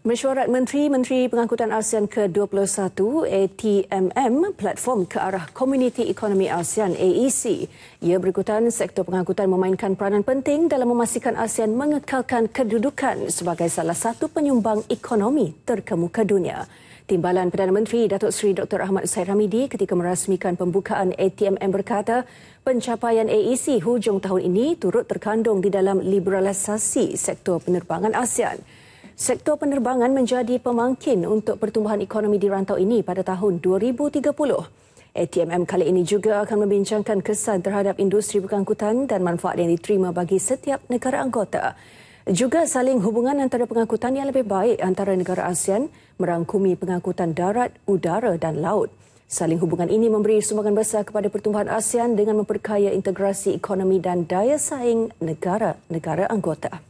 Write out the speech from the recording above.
Mesyuarat Menteri-Menteri Pengangkutan ASEAN ke-21 ATMM, platform ke arah Community Economy ASEAN AEC. Ia berikutan sektor pengangkutan memainkan peranan penting dalam memastikan ASEAN mengekalkan kedudukan sebagai salah satu penyumbang ekonomi terkemuka dunia. Timbalan Perdana Menteri Datuk Seri Dr. Ahmad Syed Hamidi ketika merasmikan pembukaan ATMM berkata, pencapaian AEC hujung tahun ini turut terkandung di dalam liberalisasi sektor penerbangan ASEAN. Sektor penerbangan menjadi pemangkin untuk pertumbuhan ekonomi di rantau ini pada tahun 2030. ATMM kali ini juga akan membincangkan kesan terhadap industri pengangkutan dan manfaat yang diterima bagi setiap negara anggota. Juga saling hubungan antara pengangkutan yang lebih baik antara negara ASEAN merangkumi pengangkutan darat, udara dan laut. Saling hubungan ini memberi sumbangan besar kepada pertumbuhan ASEAN dengan memperkaya integrasi ekonomi dan daya saing negara-negara anggota.